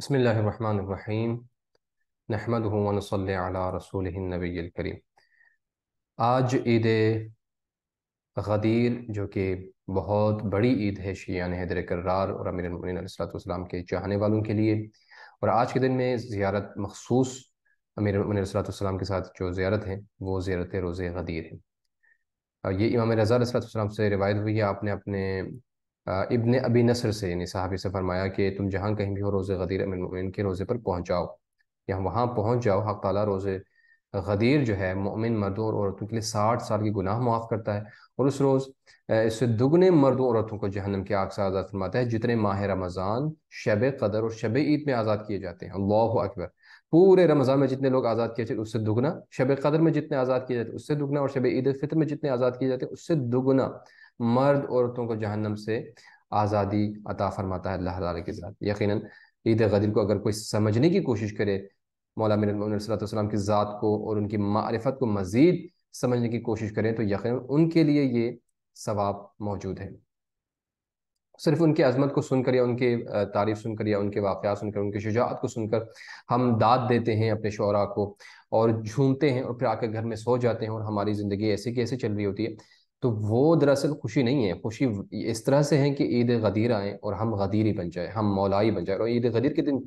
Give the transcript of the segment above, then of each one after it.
بسم اللہ نحمد الرحیم صلی اللہ علیہ رسول النبی الکریم آج عید غدیر جو کہ بہت بڑی عید ہے شیعان حیدر کرار اور امیر المین علیہ السلّۃ السلام کے چاہنے والوں کے لیے اور آج کے دن میں زیارت مخصوص امیر المین علیہ والسلام کے ساتھ جو زیارت ہے وہ زیارت روز غدیر ہے یہ امام رضا علیہ السلام سے روایت ہوئی ہے آپ نے اپنے ابن ابی نصر سے یعنی صحابی سے فرمایا کہ تم جہاں کہیں بھی ہو روز غدیر کے روزے پر پہنچ جاؤ یا وہاں پہنچ جاؤ حق تعالیٰ روز غدیر جو ہے مومن مردوں اور عورتوں کے لیے ساٹھ سال کی گناہ معاف کرتا ہے اور اس روز اس سے دگنے مردوں اور عورتوں کو جہنم کے سے آزاد فرماتا ہے جتنے ماہ رمضان شب قدر اور شب عید میں آزاد کیے جاتے ہیں اللہ اکبر پورے رمضان میں جتنے لوگ آزاد کیے جاتے ہیں اس سے دگنا شب قدر میں جتنے آزاد کیے جاتے ہیں اس سے دگنا اور شب عید الفطر میں جتنے آزاد کیے جاتے ہیں اس سے دگنا مرد عورتوں کو جہنم سے آزادی عطا فرماتا ہے اللہ تعالیٰ کے ذات یقیناً عید غدر کو اگر کوئی سمجھنے کی کوشش کرے مولا اللہ علیہ وسلم کی ذات کو اور ان کی معرفت کو مزید سمجھنے کی کوشش کریں تو یقیناً ان کے لیے یہ ثواب موجود ہے صرف ان کی عظمت کو سن کر یا ان کے تعریف سن کر یا ان کے واقعات سن کر ان کی شجاعت کو سن کر ہم داد دیتے ہیں اپنے شعرا کو اور جھومتے ہیں اور پھر آ کے گھر میں سو جاتے ہیں اور ہماری زندگی ایسے کیسے چل رہی ہوتی ہے تو وہ دراصل خوشی نہیں ہے خوشی اس طرح سے ہیں کہ عید غدیر آئیں اور ہم غدیر ہی بن جائے ہم مولائی بن جائے اور عید غدیر کے دن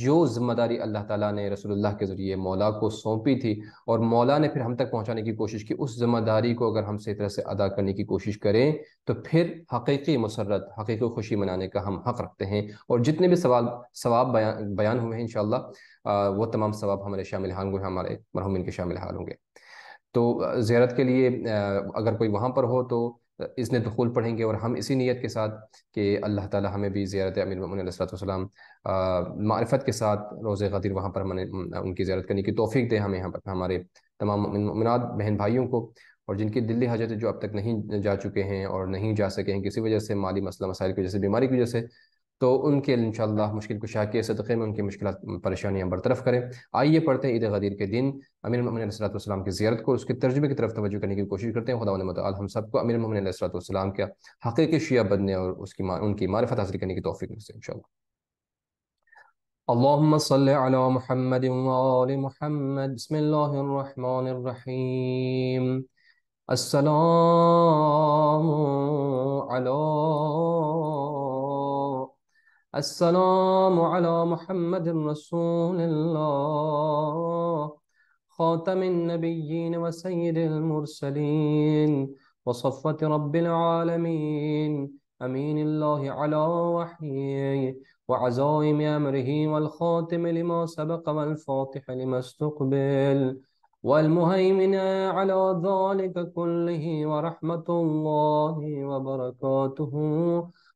جو ذمہ داری اللہ تعالیٰ نے رسول اللہ کے ذریعے مولا کو سونپی تھی اور مولا نے پھر ہم تک پہنچانے کی کوشش کی اس ذمہ داری کو اگر ہم سے طرح سے ادا کرنے کی کوشش کریں تو پھر حقیقی مسرت حقیقی خوشی منانے کا ہم حق رکھتے ہیں اور جتنے بھی سوال ثواب بیان ہوئے ہیں انشاءاللہ آ, وہ تمام ثواب ہمارے شامل حال ہوں گے ہمارے مرحومین کے شامل حال ہوں گے تو زیارت کے لیے اگر کوئی وہاں پر ہو تو دخول پڑھیں گے اور ہم اسی نیت کے ساتھ کہ اللہ تعالی ہمیں بھی زیرت امین علیہ السلام معرفت کے ساتھ روز غدیر وہاں پر ان کی زیارت کرنے کی توفیق دے ہمیں یہاں پر ہمارے تمام ممنات بہن بھائیوں کو اور جن کی دلی حاجت جو اب تک نہیں جا چکے ہیں اور نہیں جا سکے ہیں کسی وجہ سے مالی مسئلہ مسائل کی وجہ سے بیماری کی وجہ سے تو ان کے انشاءاللہ مشکل کشا کے صدقے میں ان کی مشکلات پریشانیاں برطرف کریں آئیے پڑھتے ہیں عید غدیر کے دن امیر محمد علیہ السلام کی زیارت کو اس کے ترجمے کی طرف توجہ کرنے کی کوشش کرتے ہیں خدا مطالعہ ہم سب کو امیر محمد علیہ السلّۃ السلام کا حقیقی شیعہ بننے اور اس کی ان کی معرفت حاصل کرنے کی توفیق انشاءاللہ اللہم صلی علی محمد محمد بسم الرحمن الرحیم السلام السلام على محمد رسول الله خاتم النبيين وسيد المرسلين وصفة رب العالمين أمين الله على وحيه وعزائم أمره والخاتم لما سبق والفاتح لما استقبل والمهيمن على ذلك كله ورحمة الله وبركاته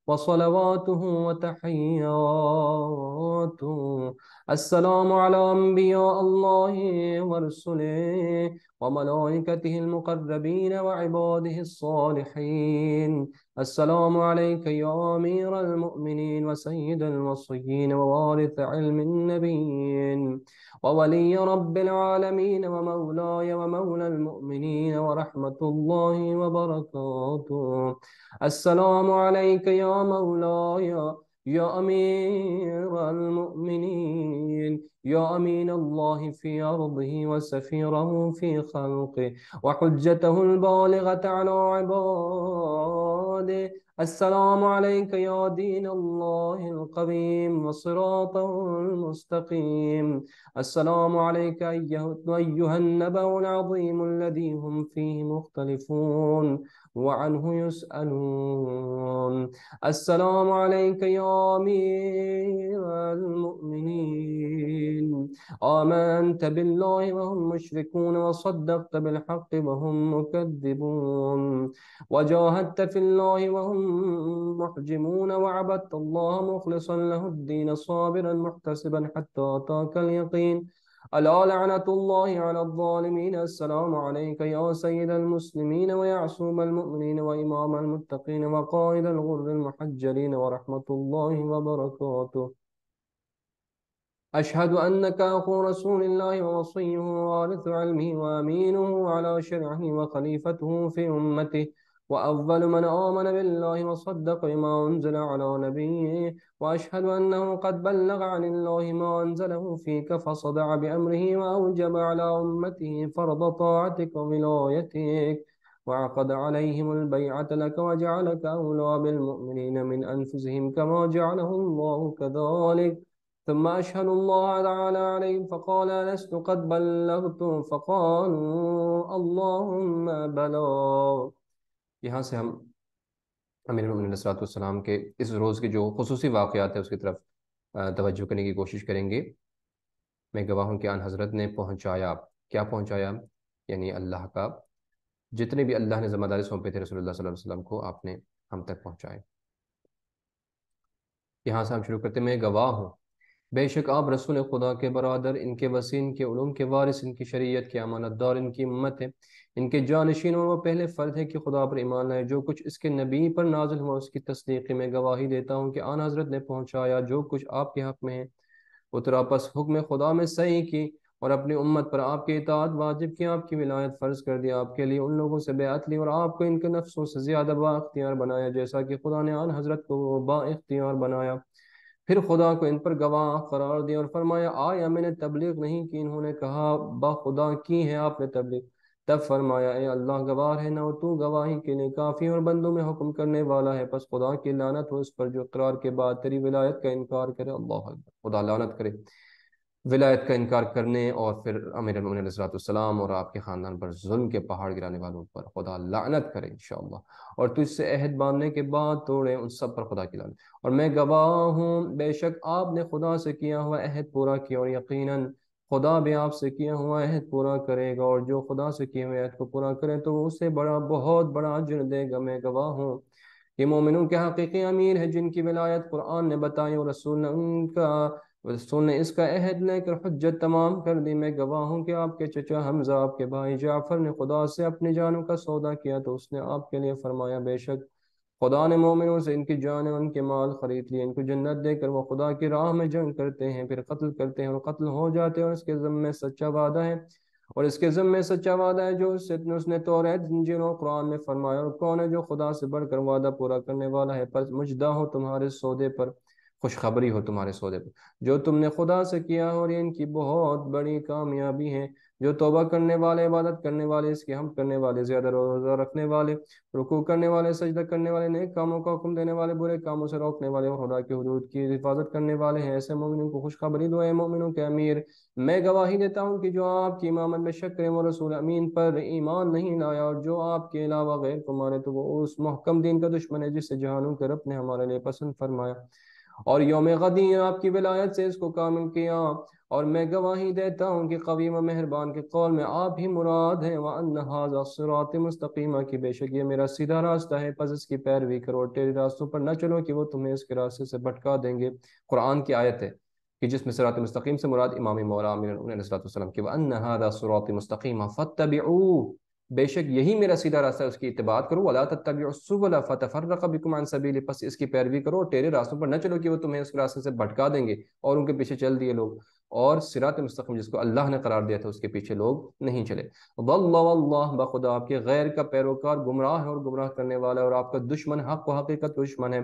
وصلواته وتحياته السلام على أنبياء الله ورسله وملائكته المقربين وعباده الصالحين السلام عليك يا أمير المؤمنين وسيد الوصيين ووارث علم النبيين وولي رب العالمين ومولاي ومولى المؤمنين ورحمة الله وبركاته السلام عليك يا مولاي يا أمير المؤمنين يا أمين الله في أرضه وسفيره في خلقه وحجته البالغة على عباده السلام عليك يا دين الله القويم وصراطه المستقيم السلام عليك أيها النبأ العظيم الذي هم فيه مختلفون وعنه يسألون السلام عليك يا أمير المؤمنين آمنت بالله وهم مشركون وصدقت بالحق وهم مكذبون وجاهدت في الله وهم محجمون وعبدت الله مخلصا له الدين صابرا محتسبا حتى أتاك اليقين ألا لعنة الله على الظالمين السلام عليك يا سيد المسلمين ويا عصوم المؤمنين وإمام المتقين وقائد الغر المحجلين ورحمة الله وبركاته أشهد أنك أخو رسول الله ووصيه وارث علمه وأمينه على شرعه وخليفته في أمته وأفضل من آمن بالله وصدق بما أنزل على نبيه وأشهد أنه قد بلغ عن الله ما أنزله فيك فصدع بأمره وأوجب على أمته فرض طاعتك وولايتك وعقد عليهم البيعة لك وجعلك أولى بالمؤمنين من أنفسهم كما جعله الله كذلك ثم أشهد الله تعالى عليهم فقال لست قد بلغت فقالوا اللهم بلغ یہاں سے ہم امین علیہ والسلام کے اس روز کے جو خصوصی واقعات ہیں اس کی طرف توجہ کرنے کی کوشش کریں گے میں گواہ ہوں کہ آن حضرت نے پہنچایا کیا پہنچایا یعنی اللہ کا جتنے بھی اللہ نے ذمہ داری سونپے تھے رسول اللہ صلی اللہ علیہ وسلم کو آپ نے ہم تک پہنچائے یہاں سے ہم شروع کرتے میں گواہ ہوں بے شک آپ رسول خدا کے برادر ان کے وسیم کے علوم کے وارث ان کی شریعت کے امانت دار ان کی امت ہے ان کے جانشین اور وہ پہلے فرد ہیں کہ خدا پر ایمان ہے جو کچھ اس کے نبی پر نازل ہوا اس کی تصدیق میں گواہی دیتا ہوں کہ آن حضرت نے پہنچایا جو کچھ آپ کے حق میں ہے پس حکم خدا میں صحیح کی اور اپنی امت پر آپ کے اطاعت واجب کی آپ کی ولایت فرض کر دیا آپ کے لیے ان لوگوں سے بیعت لی اور آپ کو ان کے نفسوں سے زیادہ با اختیار بنایا جیسا کہ خدا نے آن حضرت کو با اختیار بنایا پھر خدا کو ان پر گواہ قرار دیا اور فرمایا آیا میں نے تبلیغ نہیں کی انہوں نے کہا با خدا کی ہے آپ نے تبلیغ تب فرمایا اے اللہ گواہ ہے نہ تو گواہی کے لیے کافی اور بندوں میں حکم کرنے والا ہے پس خدا کی لانت ہو اس پر جو قرار کے بعد تیری ولایت کا انکار کرے اللہ خدا لانت کرے ولایت کا انکار کرنے اور پھر امیر علیہ اور آپ کے کے خاندان پر پر ظلم پہاڑ گرانے والوں خدا لعنت کرے انشاءاللہ اور تو اس سے عہد باندھنے کے بعد توڑے ان سب پر خدا کی لعنت اور میں گواہ ہوں بے شک آپ نے خدا سے کیا ہوا عہد پورا کیا اور یقیناً خدا بھی آپ سے کیا ہوا عہد پورا کرے گا اور جو خدا سے کیے ہوئے عہد کو پورا کرے تو وہ اسے بڑا بہت بڑا اجر دے گا میں گواہ ہوں یہ مومنوں کے حقیقی امیر ہے جن کی ولایت قرآن نے بتائی اور رسول نے ان کا رسول نے اس کا عہد لے کر حجت تمام کر دی میں گواہ ہوں کہ آپ کے چچا حمزہ آپ کے بھائی جعفر نے خدا سے اپنی جانوں کا سودا کیا تو اس نے آپ کے لیے فرمایا بے شک خدا نے مومنوں سے ان کی جان کے مال خرید لیا ان کو جنت دے کر وہ خدا کی راہ میں جنگ کرتے ہیں پھر قتل کرتے ہیں اور قتل ہو جاتے ہیں اور اس کے ذمہ سچا وعدہ ہے اور اس کے ذمے سچا وعدہ ہے جو اس اس نے تو رن جنوں قرآن میں فرمایا اور کون ہے جو خدا سے بڑھ کر وعدہ پورا کرنے والا ہے پر مجدہ ہو تمہارے سودے پر خوشخبری ہو تمہارے سودے پہ جو تم نے خدا سے کیا اور ان کی بہت بڑی کامیابی ہے جو توبہ کرنے والے عبادت کرنے والے اس کے ہم کرنے والے زیادہ روزہ رکھنے والے رکوع کرنے والے سجدہ کرنے والے نئے کاموں کا حکم دینے والے برے کاموں سے روکنے والے اور خدا کے حدود کی حفاظت کرنے والے ہیں ایسے مومنوں کو خوشخبری دو اے مومنوں کے امیر میں گواہی دیتا ہوں کہ جو آپ کی امامت میں وہ رسول امین پر ایمان نہیں لایا اور جو آپ کے علاوہ غیر کو مانے تو وہ اس محکم دین کا دشمن ہے جس سے جہانوں رب نے ہمارے لیے پسند فرمایا اور یوم غدی آپ کی ولایت سے اس کو کامل کیا اور میں گواہی دیتا ہوں کہ قویم و مہربان کے قول میں آپ ہی مراد ہیں وَأَنَّ هَذَا صِرَاطِ مُسْتَقِيمَ کی بے شک یہ میرا سیدھا راستہ ہے پس اس کی پیروی کرو اور تیری راستوں پر نہ چلو کہ وہ تمہیں اس کے راستے سے بھٹکا دیں گے قرآن کی آیت ہے کہ جس میں صراط مستقیم سے مراد امام مولا عمیر علیہ السلام کی وَأَنَّ هَذَا صِرَاطِ مُسْتَقِيمَ فَاتَّبِعُو بے شک یہی میرا سیدھا راستہ اس کی اتباعت کرو اللہ تعلیفر رکھا بھکمان صبی سبیل پس اس کی پیروی کرو اور تیرے راستوں پر نہ چلو کہ وہ تمہیں اس کے راستے سے بھٹکا دیں گے اور ان کے پیچھے چل دیے لوگ اور صراط مستقیم جس کو اللہ نے قرار دیا تھا اس کے پیچھے لوگ نہیں چلے بخدا آپ کے غیر کا پیروکار گمراہ ہے اور گمراہ کرنے والا ہے اور آپ کا دشمن حق و حقیقت دشمن ہے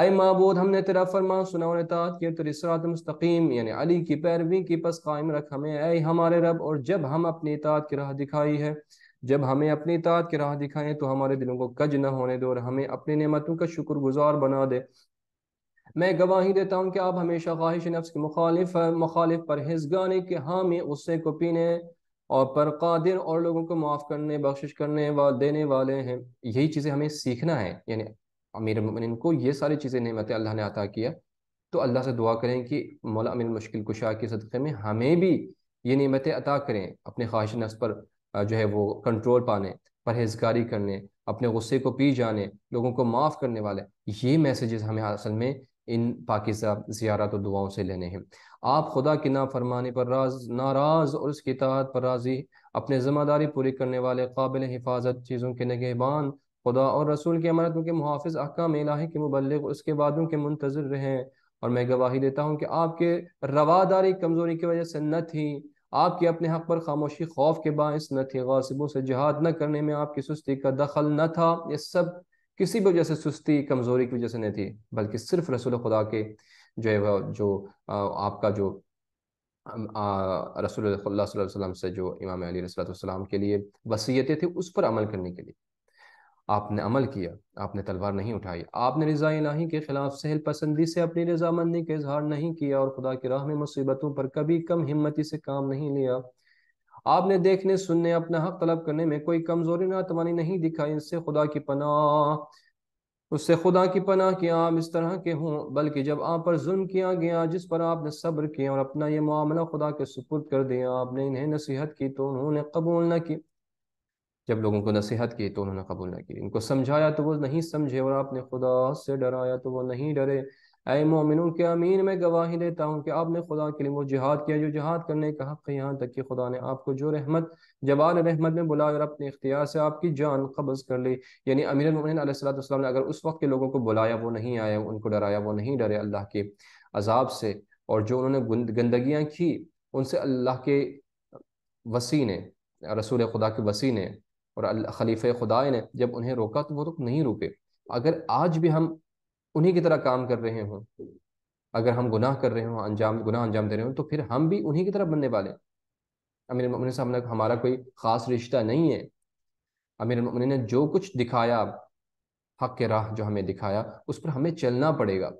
اے معبود ہم نے تیرا فرما سنا اطاعت کیا رسرات مستقیم یعنی علی کی پیروی کی پس قائم رکھ ہمیں اے ہمارے رب اور جب ہم اپنی اطاعت کی راہ دکھائی ہے جب ہمیں اپنی اطاعت کی راہ دکھائیں تو ہمارے دلوں کو کج نہ ہونے دے اور ہمیں اپنی نعمتوں کا شکر گزار بنا دے میں گواہی دیتا ہوں کہ آپ ہمیشہ خواہش نفس کے مخالف مخالف حزگانے کے حامی غصے کو پینے اور پر قادر اور لوگوں کو معاف کرنے بخشش کرنے دینے والے ہیں یہی چیزیں ہمیں سیکھنا ہے یعنی امیر کو یہ ساری چیزیں نعمتیں اللہ نے عطا کیا تو اللہ سے دعا کریں کہ مولا امیر مشکل کشا کے صدقے میں ہمیں بھی یہ نعمتیں عطا کریں اپنے خواہش نفس پر جو ہے وہ کنٹرول پانے پرہزگاری کرنے اپنے غصے کو پی جانے لوگوں کو معاف کرنے والے یہ میسیجز ہمیں اصل میں ان پاکیزہ زیارت و دعاؤں سے لینے ہیں آپ خدا کی نافرمانی فرمانے پر راز ناراض اور اس کی اطاعت پر راضی اپنے ذمہ داری پوری کرنے والے قابل حفاظت چیزوں کے نگہبان خدا اور رسول کی امانتوں کے محافظ احکام الہی کے مبلغ اس کے بعدوں کے منتظر رہیں اور میں گواہی دیتا ہوں کہ آپ کے رواداری کمزوری کی وجہ سے نہ تھی آپ کے اپنے حق پر خاموشی خوف کے باعث نہ تھی غاصبوں سے جہاد نہ کرنے میں آپ کی سستی کا دخل نہ تھا یہ سب کسی بھی وجہ سے سستی کمزوری کی وجہ سے نہیں تھی بلکہ صرف رسول خدا کے جو ہے جو آپ کا جو رسول اللہ صلی اللہ علیہ وسلم سے جو امام علی رسول السلام کے لیے وسیعتیں تھیں اس پر عمل کرنے کے لیے آپ نے عمل کیا آپ نے تلوار نہیں اٹھائی آپ نے رضا الہی کے خلاف سہل پسندی سے اپنی رضامندی کا اظہار نہیں کیا اور خدا کی راہ میں مصیبتوں پر کبھی کم ہمتی سے کام نہیں لیا آپ نے دیکھنے سننے اپنا حق طلب کرنے میں کوئی کمزوری ناتوانی نہیں دکھائی اس سے خدا کی پناہ اس سے خدا کی پناہ کیا آپ اس طرح کے ہوں بلکہ جب آپ پر ظلم کیا گیا جس پر آپ نے صبر کیا اور اپنا یہ معاملہ خدا کے سپرد کر دیا آپ نے انہیں نصیحت کی تو انہوں نے قبول نہ کی جب لوگوں کو نصیحت کی تو انہوں نے قبول نہ کی ان کو سمجھایا تو وہ نہیں سمجھے اور آپ نے خدا سے ڈرایا تو وہ نہیں ڈرے اے مومنوں کے امین میں گواہی دیتا ہوں کہ آپ نے خدا کے لیے وہ جہاد کیا جو جہاد کرنے کا حق یہاں تک کہ خدا نے آپ کو جو رحمت جبال رحمت میں بلایا اور اپنے اختیار سے آپ کی جان قبض کر لی یعنی امیر المین علیہ السلام والسلام نے اگر اس وقت کے لوگوں کو بلایا وہ نہیں آیا ان کو ڈرایا وہ نہیں ڈرے اللہ کے عذاب سے اور جو انہوں نے گندگیاں کی ان سے اللہ کے وسیع نے رسول خدا کے وسیع نے اور خلیفہ خدا نے جب انہیں روکا تو وہ تو نہیں روکے اگر آج بھی ہم انہی کی طرح کام کر رہے ہوں اگر ہم گناہ کر رہے ہوں انجام گناہ انجام دے رہے ہوں تو پھر ہم بھی انہی کی طرح بننے والے امیر ممنی صاحب نے ہمارا کوئی خاص رشتہ نہیں ہے امیر ممنی نے جو کچھ دکھایا حق کے راہ جو ہمیں دکھایا اس پر ہمیں چلنا پڑے گا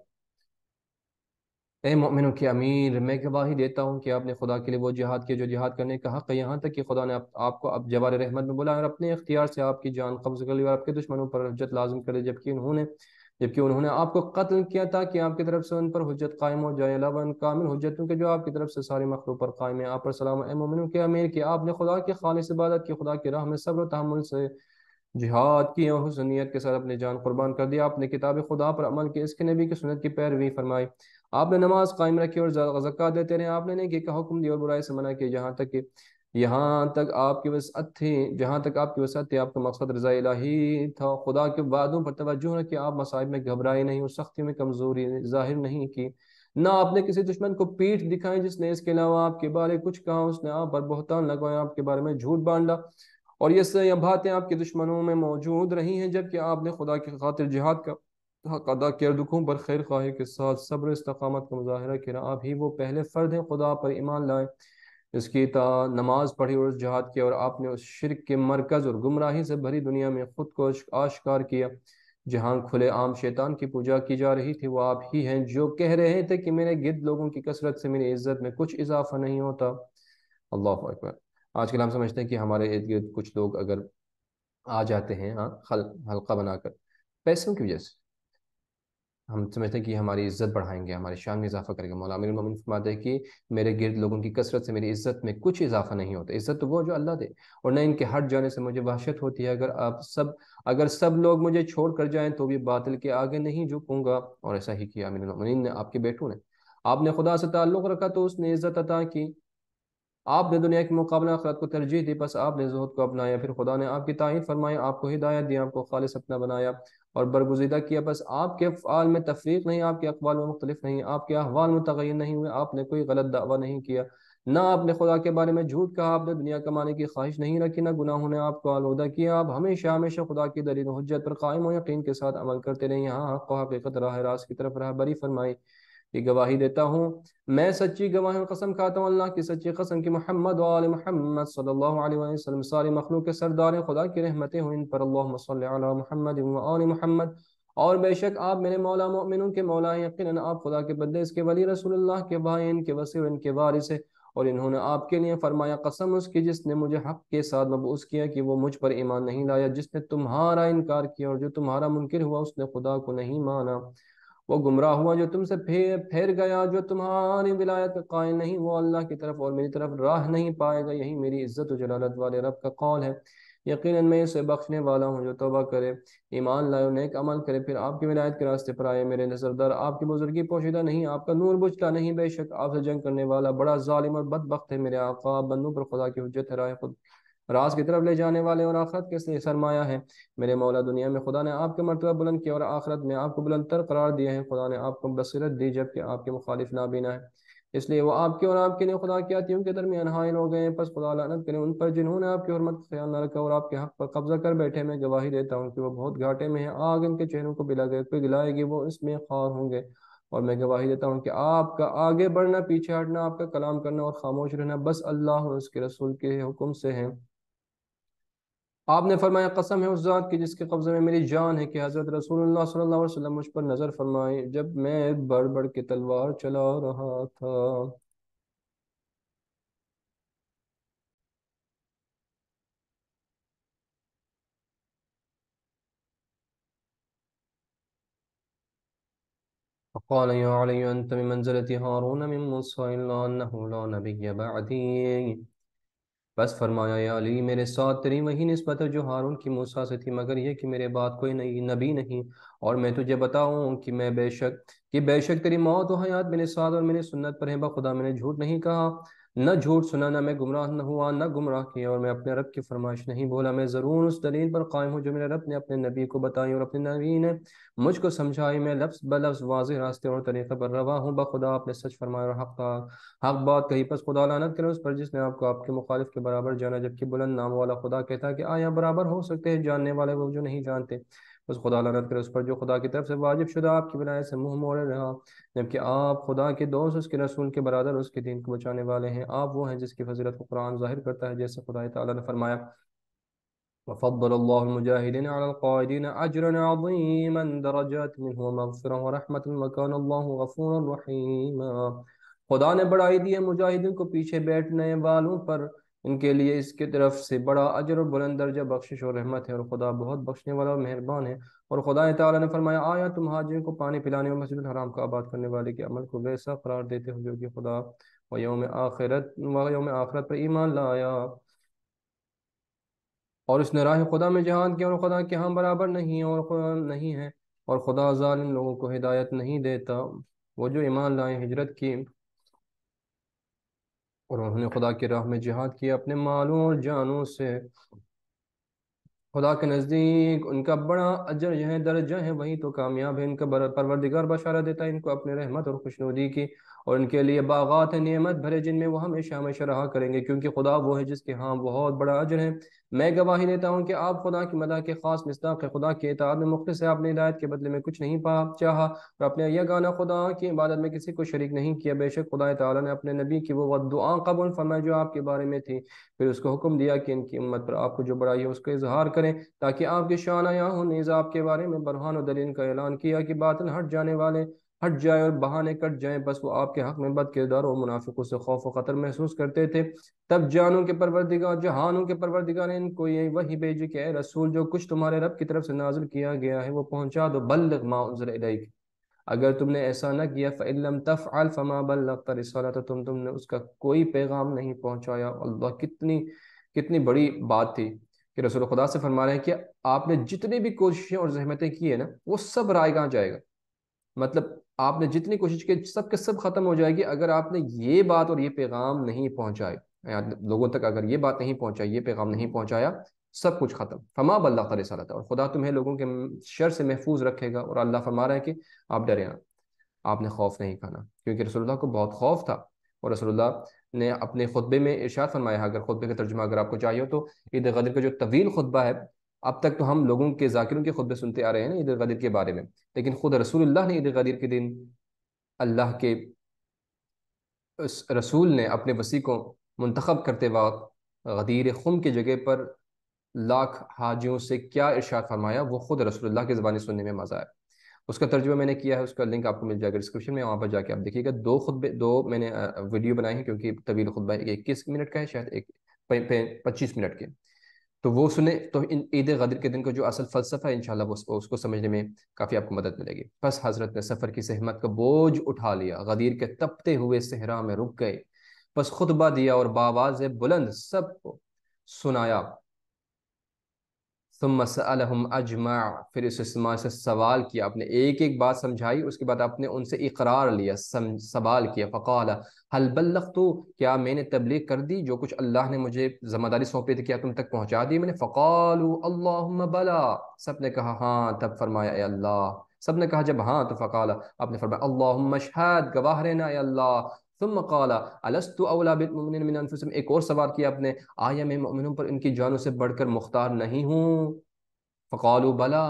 اے مومنوں کے امیر میں گواہی دیتا ہوں کہ آپ نے خدا کے لیے وہ جہاد کیا جو جہاد کرنے کا حق ہے یہاں تک کہ خدا نے آپ کو اب جوار رحمت میں بلایا اور اپنے اختیار سے آپ کی جان قبض کر لی اور آپ کے دشمنوں پر حجت لازم کر لی جبکہ انہوں نے جبکہ انہوں نے آپ کو قتل کیا تھا کہ آپ کی طرف سے ان پر حجت قائم ہو جائے علاوہ ان کامل حجتوں کے جو آپ کی طرف سے سارے مخلوق پر قائم ہیں آپ پر سلام اے مومنوں کے امیر کہ آپ نے خدا کے خالص عبادت کی خدا کے راہ میں صبر و تحمل سے جہاد کی اور حسنیت کے ساتھ اپنی جان قربان کر دی آپ نے کتاب خدا پر عمل کی اس کے نبی کی سنت کی پیروی فرمائی آپ نے نماز قائم رکھی اور زکات دیتے رہے آپ نے نہیں کہ حکم دی اور برائے سے منع کیا جہاں تک کہ یہاں تک آپ کے وسعت تھے جہاں تک آپ کے وسعت تھی آپ کا مقصد رضا الہی تھا خدا کے وعدوں پر توجہ رکھے آپ مسائب میں گھبرائے نہیں اور سختی میں کمزوری ظاہر نہیں کی نہ آپ نے کسی دشمن کو پیٹ دکھائی جس نے اس کے علاوہ آپ کے بارے کچھ کہا اس نے آپ پر بہتان لگوایا آپ کے بارے میں جھوٹ بانڈا اور یہ باتیں آپ کے دشمنوں میں موجود رہی ہیں جبکہ آپ نے خدا کی خاطر جہاد کا حق ادا خیر خواہی کے ساتھ صبر استقامت کا مظاہرہ کرا آپ ہی وہ پہلے فرد ہیں خدا پر ایمان لائیں اس کی تا نماز پڑھی اور جہاد کیا اور آپ نے اس شرک کے مرکز اور گمراہی سے بھری دنیا میں خود کو آشکار کیا جہاں کھلے عام شیطان کی پوجا کی جا رہی تھی وہ آپ ہی ہیں جو کہہ رہے تھے کہ میرے گرد لوگوں کی کثرت سے میری عزت میں کچھ اضافہ نہیں ہوتا اللہ اکبر آج کل ہم سمجھتے ہیں کہ ہمارے ارد گرد کچھ لوگ اگر آ جاتے ہیں ہاں، حلقہ بنا کر پیسوں کی وجہ سے ہم سمجھتے ہیں کہ ہماری عزت بڑھائیں گے ہماری شان میں اضافہ کریں گے مولا امیر المومن فرماتے دے کہ میرے گرد لوگوں کی کثرت سے میری عزت میں کچھ اضافہ نہیں ہوتا عزت تو وہ جو اللہ دے اور نہ ان کے ہٹ جانے سے مجھے وحشت ہوتی ہے اگر آپ سب اگر سب لوگ مجھے چھوڑ کر جائیں تو بھی باطل کے آگے نہیں جھکوں گا اور ایسا ہی کیا امیر المومنین نے آپ کے بیٹوں نے آپ نے خدا سے تعلق رکھا تو اس نے عزت عطا کی آپ نے دنیا کے مقابلہ آخرت کو ترجیح دی بس آپ نے زہد کو اپنایا پھر خدا نے آپ کی تعین فرمایا آپ کو ہدایت دی آپ کو خالص اپنا بنایا اور برگزیدہ کیا بس آپ کے افعال میں تفریق نہیں آپ کے اقوال میں مختلف نہیں آپ کے احوال میں تغیر نہیں ہوئے آپ نے کوئی غلط دعویٰ نہیں کیا نہ آپ نے خدا کے بارے میں جھوٹ کہا آپ نے دنیا کمانے کی خواہش نہیں رکھی نہ گناہوں نے آپ کو آلودہ کیا آپ ہمیشہ ہمیشہ خدا کی دلیل و حجت پر قائم و یقین کے ساتھ عمل کرتے رہیے ہاں حقیقت راہ راست کی طرف رہ بری فرمائی یہ گواہی دیتا ہوں میں سچی گواہی قسم کھاتا ہوں اللہ کی سچی قسم کی محمد محمد صلی اللہ علیہ وسلم مخلوق کے سردار خدا کی رحمتیں پر صلی محمد محمد اور بے شک آپ میرے مولا مولا کے ہیں آپ خدا کے اس کے ولی رسول اللہ کے بھائی ان کے وسیع ان کے اور انہوں نے آپ کے لیے فرمایا قسم اس کی جس نے مجھے حق کے ساتھ مبعوث کیا کہ وہ مجھ پر ایمان نہیں لایا جس نے تمہارا انکار کیا اور جو تمہارا منکر ہوا اس نے خدا کو نہیں مانا وہ گمراہ ہوا جو تم سے پھیر پھیر گیا جو تمہاری ولایت کا قائم نہیں وہ اللہ کی طرف اور میری طرف راہ نہیں پائے گا یہی میری عزت و جلالت والے رب کا قول ہے یقیناً میں اسے بخشنے والا ہوں جو توبہ کرے ایمان لائے و نیک عمل کرے پھر آپ کی ولایت کے راستے پر آئے میرے نظر دار آپ کی بزرگی پوشیدہ نہیں آپ کا نور بجھتا نہیں بے شک آپ سے جنگ کرنے والا بڑا ظالم اور بدبخت ہے میرے آقا بندوں پر خدا کی حجت ہے رائے خود راز کی طرف لے جانے والے اور آخرت کے لیے سرمایہ ہے میرے مولا دنیا میں خدا نے آپ کے مرتبہ بلند کیا اور آخرت میں آپ کو بلند تر قرار دیا ہے خدا نے آپ کو بصیرت دی جب کہ آپ کے مخالف نابینا ہے اس لیے وہ آپ کے اور آپ کے لیے خدا کیا درمیان حائل ہو گئے ہیں پس خدا لعنت کریں ان پر جنہوں نے آپ کی حرمت کا خیال نہ رکھا اور آپ کے حق پر قبضہ کر بیٹھے میں گواہی دیتا ہوں کہ وہ بہت گھاٹے میں ہیں آگ ان کے چہروں کو بلا گئے کوئی گلائے گی وہ اس میں خوار ہوں گے اور میں گواہی دیتا ہوں کہ آپ کا آگے بڑھنا پیچھے ہٹنا آپ کا کلام کرنا اور خاموش رہنا بس اللہ اور اس کے رسول کے حکم سے ہیں آپ نے فرمایا قسم ہے اس ذات کی جس کے قبضے میں میری جان ہے کہ حضرت رسول اللہ صلی اللہ علیہ وسلم مجھ پر نظر فرمائے جب میں بڑھ بڑھ کے تلوار چلا رہا تھا فقال يا علي أنت من منزلة هارون من موسى إلا أنه لا نبي بعدي بس فرمایا یا علی میرے ساتھ تری وہی نسبت ہے جو ہارون کی موسا سے تھی مگر یہ کہ میرے بات کوئی نئی نبی نہیں اور میں تجھے بتاؤں کہ میں بے شک یہ بے شک تری موت و حیات میرے ساتھ اور میرے سنت پر ہے خدا میں نے جھوٹ نہیں کہا نہ جھوٹ سنا نہ میں گمراہ نہ ہوا نہ گمراہ کیا اور میں اپنے رب کی فرمائش نہیں بولا میں ضرور اس دلیل پر قائم ہوں جو میرے رب نے اپنے نبی کو بتائی اور اپنے نبی نے مجھ کو سمجھائی میں لفظ بلفظ واضح راستے اور طریقہ پر روا ہوں خدا آپ نے سچ فرمایا اور حق حق بات کہی پس خدا لانت کرے اس پر جس نے آپ کو آپ کے مخالف کے برابر جانا جبکہ بلند نام والا خدا کہتا کہ آیا برابر ہو سکتے ہیں جاننے والے وہ جو نہیں جانتے بس خدا لعنت کرے اس پر جو خدا کی طرف سے واجب شدہ آپ کی بنائے سے منہ موڑے رہا جبکہ آپ خدا کے دوست اس کے رسول کے برادر اس کے دین کو بچانے والے ہیں آپ وہ ہیں جس کی فضیلت کو قرآن ظاہر کرتا ہے جیسے خدا تعالیٰ نے فرمایا وفضل الله المجاهدين على القائدين اجرا عظيما درجات منه ومغفره ورحمه وكان الله غفورا رحيما خدا نے بڑائی دی ہے مجاہدین کو پیچھے بیٹھنے والوں پر ان کے لیے اس کی طرف سے بڑا اجر و بلند درجہ بخشش اور رحمت ہے اور خدا بہت بخشنے والا اور مہربان ہے اور خدا تعالیٰ نے فرمایا آیا تم حاجیوں کو پانی پلانے اور مسجد الحرام کا آباد کرنے والے کے عمل کو ویسا قرار دیتے ہو جو آخرت و یوم آخرت پر ایمان لایا اور اس نے راہ خدا میں جہان کیا اور خدا کے ہاں برابر نہیں اور خدا نہیں ہے اور خدا ظالم لوگوں کو ہدایت نہیں دیتا وہ جو ایمان لائے ہجرت کی اور انہوں نے خدا کی راہ میں جہاد کیا اپنے مالوں اور جانوں سے خدا کے نزدیک ان کا بڑا اجر یہ درجہ ہے وہیں تو کامیاب ہے ان کا پروردگار بشارہ دیتا ہے ان کو اپنے رحمت اور خوشنودی کی اور ان کے لیے باغات نعمت بھرے جن میں وہ ہمیشہ ہمیشہ رہا کریں گے کیونکہ خدا وہ ہے جس کے ہاں بہت بڑا اجر ہے میں گواہی لیتا ہوں کہ آپ خدا کی مداح کے خاص مصداق خدا کے اطاعت میں ہے آپ نے ہدایت کے بدلے میں کچھ نہیں پا چاہا اور اپنے یہ گانا خدا کی عبادت میں کسی کو شریک نہیں کیا بے شک خدا تعالیٰ نے اپنے نبی کی وہ دعا قبول فرمائے جو آپ کے بارے میں تھی پھر اس کو حکم دیا کہ ان کی امت پر آپ کو جو بڑائی ہے اس کا اظہار کریں تاکہ آپ کے ہوں نیز آپ کے بارے میں برہان و دلین کا اعلان کیا کہ باطل ہٹ جانے والے ہٹ جائیں اور بہانے کٹ جائیں بس وہ آپ کے حق میں بد کردار اور منافقوں سے خوف و خطر محسوس کرتے تھے تب جانوں کے پروردگار جہانوں کے پروردگار نے ان کو یہ کہ اے رسول جو کچھ تمہارے رب کی طرف سے نازل کیا گیا ہے وہ پہنچا دو بلغ ما انزل الیک اگر تم نے ایسا نہ کیا تَفْعَلْ فَمَا بَلَّغْتَ رِسَالَةَ تم تم نے اس کا کوئی پیغام نہیں پہنچایا اللہ کتنی کتنی بڑی بات تھی کہ رسول خدا سے فرما رہے ہیں کہ آپ نے جتنی بھی کوششیں اور زحمتیں کی ہیں نا وہ سب رائے گاہ جائے گا مطلب آپ نے جتنی کوشش کی سب کے سب ختم ہو جائے گی اگر آپ نے یہ بات اور یہ پیغام نہیں پہنچائے یعنی لوگوں تک اگر یہ بات نہیں پہنچائی یہ پیغام نہیں پہنچایا سب کچھ ختم فما بلّہ قرض صلہ اور خدا تمہیں لوگوں کے شر سے محفوظ رکھے گا اور اللہ فرما رہا ہے کہ آپ ڈرے نا آپ نے خوف نہیں کھانا کیونکہ رسول اللہ کو بہت خوف تھا اور رسول اللہ نے اپنے خطبے میں ارشاد فرمایا اگر خطبے کا ترجمہ اگر آپ کو چاہیے تو عید غدر کا جو طویل خطبہ ہے اب تک تو ہم لوگوں کے ذاکروں کے خطبے سنتے آ رہے ہیں عید کے بارے میں لیکن خود رسول اللہ نے عید کے کے دن اللہ رسول نے اپنے وسیع کو منتخب کرتے وقت غدیر خم کی جگہ پر لاکھ حاجیوں سے کیا ارشاد فرمایا وہ خود رسول اللہ کے زبانی سننے میں مزہ ہے اس کا ترجمہ میں نے کیا ہے اس کا لنک آپ کو مل جائے گا ڈسکرپشن میں وہاں پر جا کے آپ دیکھیے گا دو خطبے دو میں نے ویڈیو بنائی ہیں کیونکہ طویل خطبہ اکیس منٹ کا ہے شاید ایک پچیس منٹ کے تو وہ سنیں تو عید غدر کے دن کو جو اصل فلسفہ ہے انشاءاللہ وہ اس کو سمجھنے میں کافی آپ کو مدد ملے گی بس حضرت نے سفر کی سحمت کا بوجھ اٹھا لیا غدیر کے تپتے ہوئے صحرا میں رک گئے بس خطبہ دیا اور باواز بلند سب کو سنایا پھر اس سے سوال کیا آپ نے ایک ایک بات سمجھائی اس کے بعد آپ نے ان سے اقرار لیا سوال کیا فقالا حل بلغتو کیا میں نے تبلیغ کر دی جو کچھ اللہ نے مجھے ذمہ داری سونپی تھی کیا تم تک پہنچا دی میں نے فقالو اللہم بلا سب نے کہا ہاں تب فرمایا اے اللہ سب نے کہا جب ہاں تو فقال آپ نے فرمایا اللہم مشہد گواہ رہنا اے اللہ ثم قالا الست اولا بالمؤمنین من انفسهم ایک اور سوال کیا اپنے آیا میں مؤمنوں پر ان کی جانوں سے بڑھ کر مختار نہیں ہوں فقالوا بلا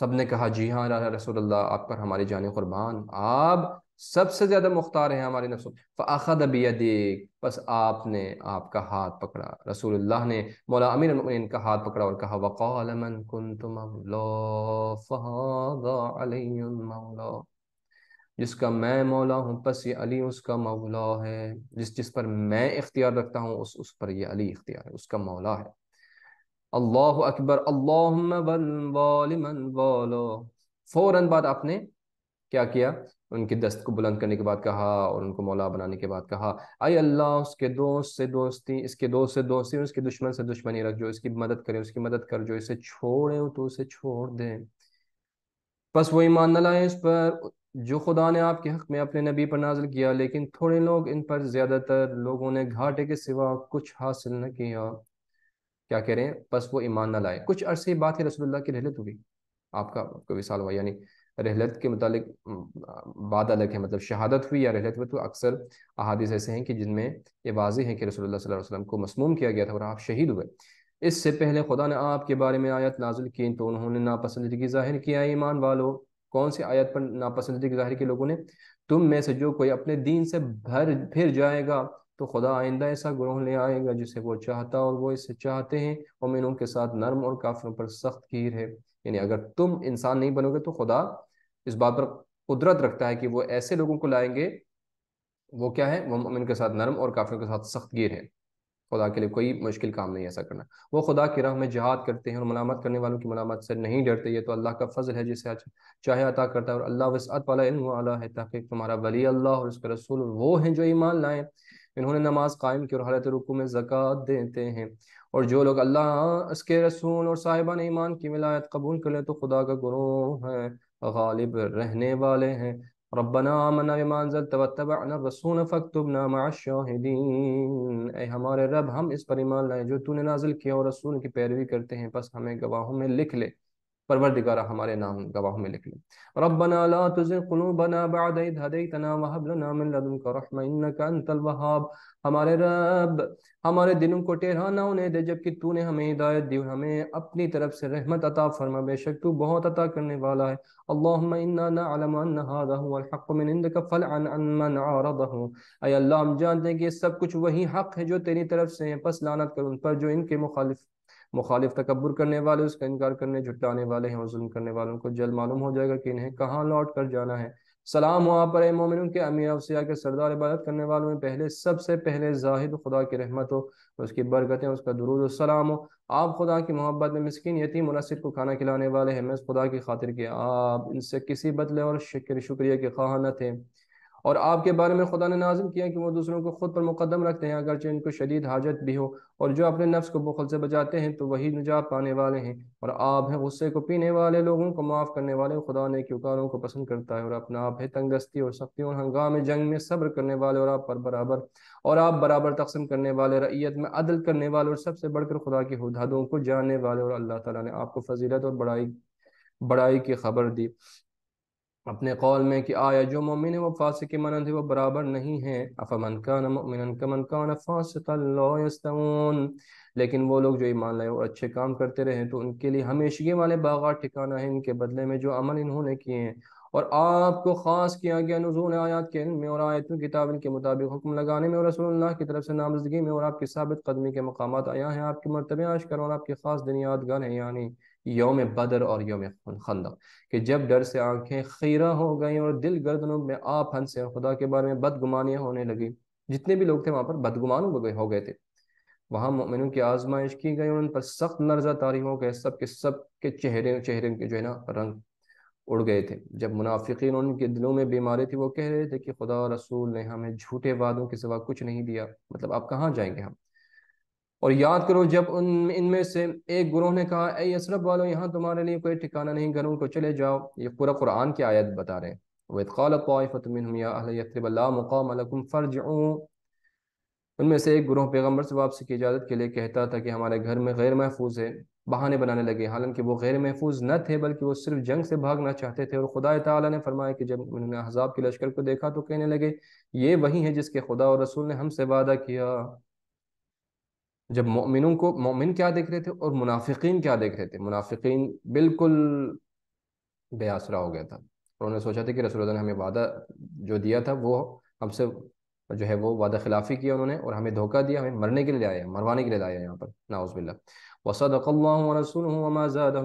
سب نے کہا جی ہاں رسول اللہ آپ پر ہماری جانیں قربان آپ سب سے زیادہ مختار ہیں ہمارے نفسوں فاخذ بیدیک بس آپ نے آپ کا ہاتھ پکڑا رسول اللہ نے مولا امیر المؤمنین کا ہاتھ پکڑا اور کہا وقال من کنت مولا فهذا علی مولا جس کا میں مولا ہوں پس یہ علی اس کا مولا ہے جس جس پر میں اختیار رکھتا ہوں اس اس پر یہ علی اختیار ہے اس کا مولا ہے اللہ اکبر فوراً بعد آپ نے کیا کیا ان کی دست کو بلند کرنے کے بعد کہا اور ان کو مولا بنانے کے بعد کہا اے اللہ اس کے دوست سے دوستی اس کے دوست سے دوستی اس کے دشمن سے دشمنی رکھ جو اس کی مدد کرے اس کی مدد کر جو اسے چھوڑے تو اسے چھوڑ دیں بس وہ ایمان نہ لائے اس پر جو خدا نے آپ کے حق میں اپنے نبی پر نازل کیا لیکن تھوڑے لوگ ان پر زیادہ تر لوگوں نے گھاٹے کے سوا کچھ حاصل نہ کیا کیا کہہ رہے ہیں وہ ایمان نہ لائے کچھ عرصے بات ہے رسول اللہ کی رحلت آپ کا آپ کا وصال ہوا یعنی رحلت کے متعلق بات الگ ہے مطلب شہادت ہوئی یا رحلت ہوئی تو اکثر احادیث ایسے ہیں کہ جن میں یہ واضح ہے کہ رسول اللہ صلی اللہ علیہ وسلم کو مسموم کیا گیا تھا اور آپ شہید ہوئے اس سے پہلے خدا نے آپ کے بارے میں آیت نازل کی تو انہوں نے ناپسندگی ظاہر کیا ایمان والو کون سی آیت پر ناپسندگی ظاہر کی لوگوں نے تم میں سے جو کوئی اپنے دین سے بھر پھر جائے گا تو خدا آئندہ ایسا گروہ لے آئے گا جسے وہ چاہتا اور وہ اسے چاہتے ہیں مومنوں کے ساتھ نرم اور کافروں پر سخت گیر ہے یعنی اگر تم انسان نہیں بنو گے تو خدا اس بات پر قدرت رکھتا ہے کہ وہ ایسے لوگوں کو لائیں گے وہ کیا ہے وہ مومن کے ساتھ نرم اور کافروں کے ساتھ سخت گیر ہیں خدا کے لیے کوئی مشکل کام نہیں ایسا کرنا وہ خدا کی راہ میں جہاد کرتے ہیں اور ملامت کرنے والوں کی ملامت سے نہیں ڈرتے یہ تو اللہ کا فضل ہے جسے چاہے عطا کرتا ہے اور اللہ وسعت والا علم ہے تحقیق تمہارا ولی اللہ اور اس کا رسول وہ ہیں جو ایمان لائیں انہوں نے نماز قائم کی اور حالت رکو میں زکوٰۃ دیتے ہیں اور جو لوگ اللہ اس کے رسول اور صاحبہ نے ایمان کی ملایت قبول کر لیں تو خدا کا گروہ ہے غالب رہنے والے ہیں ربنا آمنا بما انزلت واتبعنا الرسول فاکتبنا مع الشاہدین اے ہمارے رب ہم اس پر ایمان لائے جو تو نے نازل کیا اور رسول کی پیروی کرتے ہیں پس ہمیں گواہوں میں لکھ لے پروردگارہ ہمارے نام گواہوں میں لکھ لیں ربنا لا تزغ قلوبنا بعد إذ هديتنا وهب لنا من لدنك رحمة إنك أنت الوهاب ہمارے رب ہمارے دلوں کو ٹیرہ نہ ہونے دے جبکہ تو نے ہمیں ہدایت دی ہمیں اپنی طرف سے رحمت عطا فرما بے شک تو بہت عطا کرنے والا ہے اللہم انا نعلم ان هذا هو الحق من عندك فلعن عن من عارضه اے اللہ ہم جانتے ہیں کہ یہ سب کچھ وہی حق ہے جو تیری طرف سے ہیں پس لعنت کر ان پر جو ان کے مخالف مخالف تکبر کرنے والے اس کا انکار کرنے جھٹانے والے ہیں اور ظلم کرنے والوں کو جلد معلوم ہو جائے گا کہ انہیں کہاں لوٹ کر جانا ہے سلام ہو آپ پر کے امیر سیاح کے سردار عبادت کرنے والوں میں پہلے سب سے پہلے زاہد خدا کی رحمت ہو اس کی برکتیں اس کا درود السلام ہو آپ خدا کی محبت میں مسکین یتی مناسب کو کھانا کھلانے والے ہیں میں خدا کی خاطر کہ آپ ان سے کسی بدلے اور شکریہ خواہ نہ تھے اور آپ کے بارے میں خدا نے نازم کیا کہ وہ دوسروں کو خود پر مقدم رکھتے ہیں اگرچہ ان کو شدید حاجت بھی ہو اور جو اپنے نفس کو بخل سے بجاتے ہیں تو وہی نجات پانے والے ہیں اور آپ ہیں غصے کو پینے والے لوگوں کو معاف کرنے والے خدا نے کیوکاروں کو پسند کرتا ہے اور اپنا آپ ہے تنگستی اور سختی اور ہنگام جنگ میں صبر کرنے والے اور آپ پر برابر اور آپ برابر تقسم کرنے والے رعیت میں عدل کرنے والے اور سب سے بڑھ کر خدا کی حدادوں کو جاننے والے اور اللہ تعالیٰ نے آپ کو فضیلت اور بڑائی بڑائی کی خبر دی اپنے قول میں کہ آیا جو مومن و فاسق منند ہے وہ برابر نہیں ہے لیکن وہ لوگ جو ایمان لائے اور اچھے کام کرتے رہے تو ان کے لیے ہمیشگی والے باغات ٹھکانہ ہے ان کے بدلے میں جو عمل انہوں نے کیے ہیں اور آپ کو خاص کیا گیا نزول آیات کے علم میں اور آیتوں کتاب ان کے مطابق حکم لگانے میں اور رسول اللہ کی طرف سے نامزدگی میں اور آپ کی ثابت قدمی کے مقامات آیا ہیں آپ کی مرتبہ آشکر کر اور آپ کی خاص گاہ ہیں یعنی یوم بدر اور یوم خندق کہ جب ڈر سے آنکھیں خیرہ ہو گئیں اور دل گردنوں میں خدا کے بارے میں بدگمانیاں ہونے لگیں جتنے بھی لوگ تھے وہاں پر بدگمان ہو گئے تھے وہاں مومنوں کی آزمائش کی گئی ان پر سخت نرزہ تاریخ ہو گئے سب کے سب کے چہرے چہرے کے جو ہے نا رنگ اڑ گئے تھے جب منافقین ان کے دلوں میں بیماری تھی وہ کہہ رہے تھے کہ خدا رسول نے ہمیں جھوٹے وعدوں کے سوا کچھ نہیں دیا مطلب آپ کہاں جائیں گے ہم اور یاد کرو جب ان میں سے ایک گروہ نے کہا اے والو یہاں تمہارے لیے کوئی ٹھکانہ نہیں کروں کو چلے جاؤ یہ پورا قرآن کی آیت بتا رہے ہیں ان میں سے ایک گروہ پیغمبر سے واپسی کی اجازت کے لیے کہتا تھا کہ ہمارے گھر میں غیر محفوظ ہے بہانے بنانے لگے حالانکہ وہ غیر محفوظ نہ تھے بلکہ وہ صرف جنگ سے بھاگنا چاہتے تھے اور خدا تعالیٰ نے فرمایا کہ جب انہوں نے احزاب کے لشکر کو دیکھا تو کہنے لگے یہ وہی ہے جس کے خدا اور رسول نے ہم سے وعدہ کیا جب مومنوں کو مومن کیا دیکھ رہے تھے اور منافقین کیا دیکھ رہے تھے منافقین بالکل آسرا ہو گیا تھا انہوں نے سوچا تھا کہ رسول اللہ نے ہمیں وعدہ جو دیا تھا وہ ہم سے جو ہے وہ وعدہ خلافی کیا انہوں نے اور ہمیں دھوکہ دیا ہمیں مرنے کے لیے آیا مروانے کے لیے لایا یہاں پر ناؤز ناؤزملہ وسعد ہوں رسول ہوں ام آزاد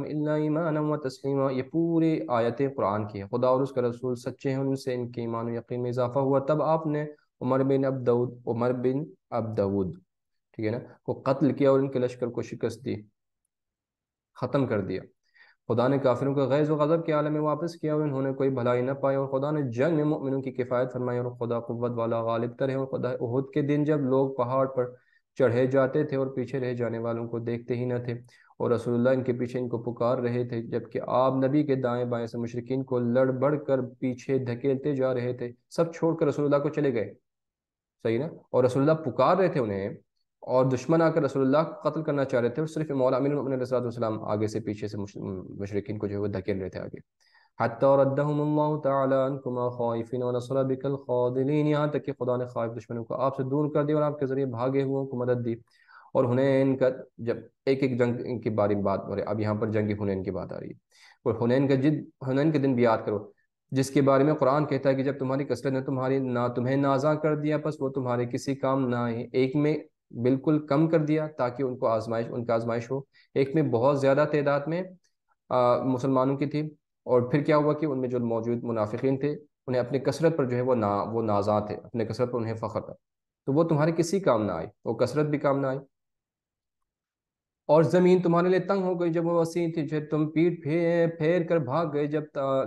تسلیمہ یہ پوری آیت قرآن کی ہیں خدا اور اس کا رسول سچے ہیں ان سے ان کے ایمان و یقین میں اضافہ ہوا تب آپ نے عمر بن اب عمر بن اب ٹھیک ہے نا کو قتل کیا اور ان کے لشکر کو شکست دی ختم کر دیا خدا نے کافروں کو و غضب کے عالم میں واپس کیا اور انہوں نے کوئی بھلائی نہ پائی اور خدا نے جنگ میں کی کفایت فرمائی اور خدا قوت والا غالب تر ہے اور خدا عہد کے دن جب لوگ پہاڑ پر چڑھے جاتے تھے اور پیچھے رہ جانے والوں کو دیکھتے ہی نہ تھے اور رسول اللہ ان کے پیچھے ان کو پکار رہے تھے جبکہ آپ نبی کے دائیں بائیں سے مشرقین کو لڑ بڑھ کر پیچھے دھکیلتے جا رہے تھے سب چھوڑ کر رسول اللہ کو چلے گئے صحیح نا اور رسول اللہ پکار رہے تھے انہیں اور دشمن آ کر رسول اللہ کو قتل کرنا چاہ رہے تھے اور صرف مولانس والسلام آگے سے پیچھے سے مشرقین کو جو ہے دھکیل رہے تھے آگے یہاں تک کہ خدا نے خائف دشمنوں کو آپ سے دور کر دی اور آپ کے ذریعے بھاگے کو مدد دی اور ہنین کا جب ایک ایک جنگ کے بارے میں بات ہو رہی ہے اب یہاں پر جنگی ہنین کی بات آ رہی ہے اور ہنین کا جد ہنین کے دن بھی یاد کرو جس کے بارے میں قرآن کہتا ہے کہ جب تمہاری کسرت نے تمہاری نہ تمہیں نازا کر دیا بس وہ تمہارے کسی کام نہ ایک میں بالکل کم کر دیا تاکہ ان کو آزمائش ان کا آزمائش ہو ایک میں بہت زیادہ تعداد میں مسلمانوں کی تھی اور پھر کیا ہوا کہ ان میں جو موجود منافقین تھے انہیں اپنے کثرت پر جو ہے وہ نازاں تھے اپنے کثرت پر انہیں فخر تھا تو وہ تمہارے کسی کام نہ آئی وہ کثرت بھی کام نہ آئی اور زمین تمہارے لیے تنگ ہو گئی جب وہ وسیع تھی جب تم پیٹ پھیر کر بھاگ گئے جب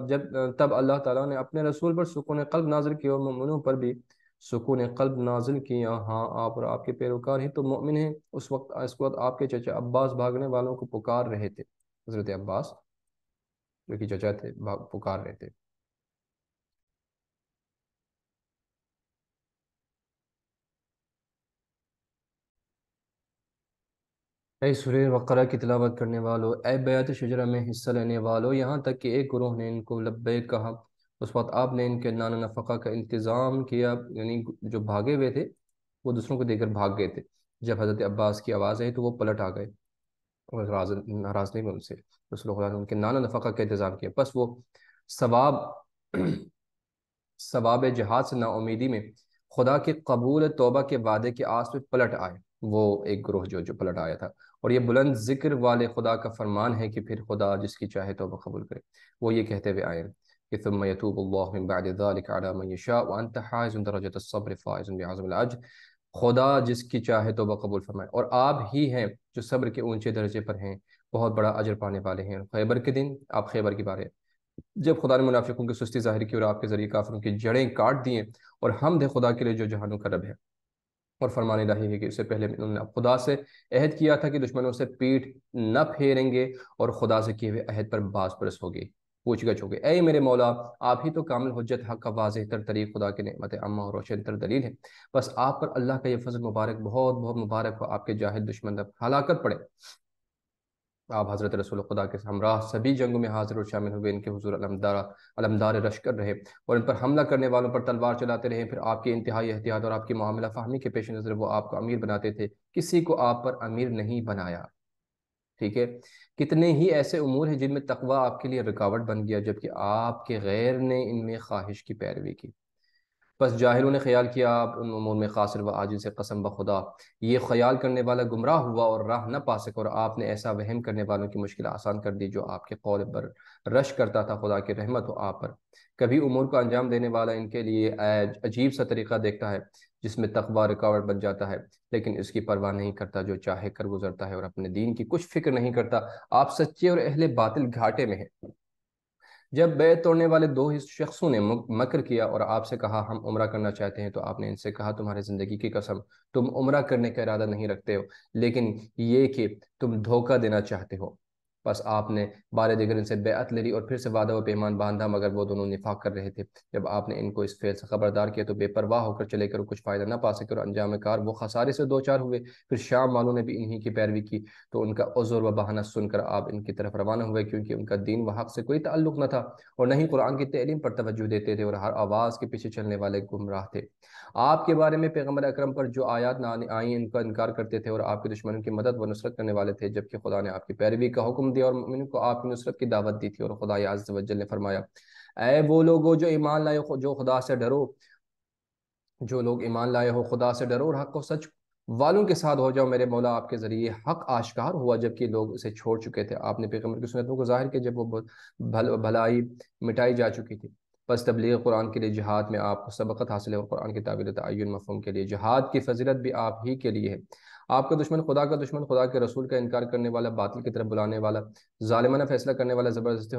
جب تب اللہ تعالیٰ نے اپنے رسول پر سکون قلب نازر کیا پر بھی سکون قلب نازل کیا ہاں آپ اور آپ کے پیروکار ہی تو مؤمن ہیں اس وقت اس وقت آپ کے چچا عباس بھاگنے والوں کو پکار رہے تھے حضرت عباس جو کہ چچا تھے پکار رہے تھے اے سورہ وقرہ کی تلاوت کرنے والوں اے بیعت شجرہ میں حصہ لینے والوں یہاں تک کہ ایک گروہ نے ان کو لبے کہا اس وقت آپ نے ان کے نان و کا انتظام کیا یعنی جو بھاگے ہوئے تھے وہ دوسروں کو دے کر بھاگ گئے تھے جب حضرت عباس کی آواز آئی تو وہ پلٹ آ گئے اور ناراض نہیں ہوئے ان سے رسول اللہ نے ان کے نان و کا انتظام کیا بس وہ ثواب ثواب جہاد سے نا امیدی میں خدا کے قبول توبہ کے وعدے کے آس پہ پلٹ آئے وہ ایک گروہ جو جو پلٹ آیا تھا اور یہ بلند ذکر والے خدا کا فرمان ہے کہ پھر خدا جس کی چاہے توبہ قبول کرے وہ یہ کہتے ہوئے آئے ہیں کہ ثم اللہ من من بعد ذلك على حائز الصبر فائز بعظم خدا جس کی چاہے فرمائے اور آپ ہی ہیں جو صبر کے اونچے درجے پر ہیں بہت بڑا اجر پانے والے ہیں خیبر کے دن آپ خیبر کی بارے جب خدا نے منافقوں کی سستی ظاہر کی اور آپ کے ذریعے کافروں کی جڑیں کاٹ دیے اور ہم دے خدا کے لیے جو جہانوں کا رب ہے اور فرمانے لاہی ہے کہ اس سے پہلے خدا سے عہد کیا تھا کہ دشمنوں سے پیٹ نہ پھیریں گے اور خدا سے کیے ہوئے عہد پر باز پرس ہوگی پوچھ گچھ ہو گئی اے میرے مولا آپ ہی تو کامل حجت حق کا واضح تر طریق خدا کے نعمت اور روشن تر دلیل ہے بس آپ پر اللہ کا یہ فضل مبارک بہت بہت مبارک ہو آپ کے جاہد دشمن ہلاکت پڑے آپ حضرت رسول خدا کے سبھی جنگوں میں حاضر اور شامل ہوئے ان کے حضور علمدار رشکر رہے اور ان پر حملہ کرنے والوں پر تلوار چلاتے رہے پھر آپ کی انتہائی احتیاط اور آپ کی معاملہ فہمی کے پیش نظر وہ آپ کو امیر بناتے تھے کسی کو آپ پر امیر نہیں بنایا ٹھیک ہے کتنے ہی ایسے امور ہیں جن میں تقوی آپ کے لیے رکاوٹ بن گیا جبکہ آپ کے غیر نے ان میں خواہش کی پیروی کی بس جاہلوں نے خیال کیا آپ ان امور میں قاصر و سے قسم بخدا یہ خیال کرنے والا گمراہ ہوا اور راہ نہ پا سکا اور آپ نے ایسا وہم کرنے والوں کی مشکل آسان کر دی جو آپ کے قول پر رش کرتا تھا خدا کی رحمت ہو آپ پر کبھی امور کو عجیب سا طریقہ دیکھتا ہے جس میں رکاوٹ بن جاتا ہے لیکن اس کی پرواہ نہیں کرتا جو چاہے کر گزرتا ہے اور اپنے دین کی کچھ فکر نہیں کرتا آپ سچے اور اہل باطل گھاٹے میں ہیں جب بے توڑنے والے دو ہی شخصوں نے مکر کیا اور آپ سے کہا ہم عمرہ کرنا چاہتے ہیں تو آپ نے ان سے کہا تمہارے زندگی کی قسم تم عمرہ کرنے کا ارادہ نہیں رکھتے ہو لیکن یہ کہ تم دھوکہ دینا چاہتے ہو بس آپ نے بارے دیگر ان سے بیعت لے لی اور پھر سے وعدہ و پیمان باندھا مگر وہ دونوں نفاق کر رہے تھے جب آپ نے ان کو اس فعل سے خبردار کیا تو بے پرواہ ہو کر چلے کر کچھ فائدہ نہ پا سکے اور انجام کار وہ خسارے سے دو چار ہوئے پھر شام والوں نے بھی انہی کی پیروی کی تو ان کا عذر و بہانہ سن کر آپ ان کی طرف روانہ ہوئے کیونکہ ان کا دین و حق سے کوئی تعلق نہ تھا اور نہ ہی قرآن کی تعلیم پر توجہ دیتے تھے اور ہر آواز کے پیچھے چلنے والے گمراہ تھے آپ کے بارے میں پیغمبر اکرم پر جو آیات نہ آئیں ان کا انکار کرتے تھے اور آپ کے دشمنوں کی مدد و نصرت کرنے والے تھے جبکہ خدا نے آپ کی پیروی کا حکم دیا اور مومنوں کو آپ کی نصرت کی دعوت دی تھی اور خدا عز و جل نے فرمایا اے وہ لوگو جو ایمان لائے جو خدا سے ڈرو جو لوگ ایمان لائے ہو خدا سے ڈرو اور حق کو سچ والوں کے ساتھ ہو جاؤ میرے مولا آپ کے ذریعے حق آشکار ہوا جبکہ لوگ اسے چھوڑ چکے تھے آپ نے پیغمبر کی سنتوں کو ظاہر کیا جب وہ بھل بھلائی مٹائی جا چکی تھی بس تبلیغ قرآن کے لیے جہاد میں آپ کو سبقت حاصل ہے قرآن کی تعبیر تعین مفہوم کے لیے جہاد کی فضیلت بھی آپ ہی کے لیے ہے آپ کا دشمن خدا کا دشمن خدا کے رسول کا انکار کرنے والا باطل کی طرف بلانے والا ظالمانہ فیصلہ کرنے والا زبردستی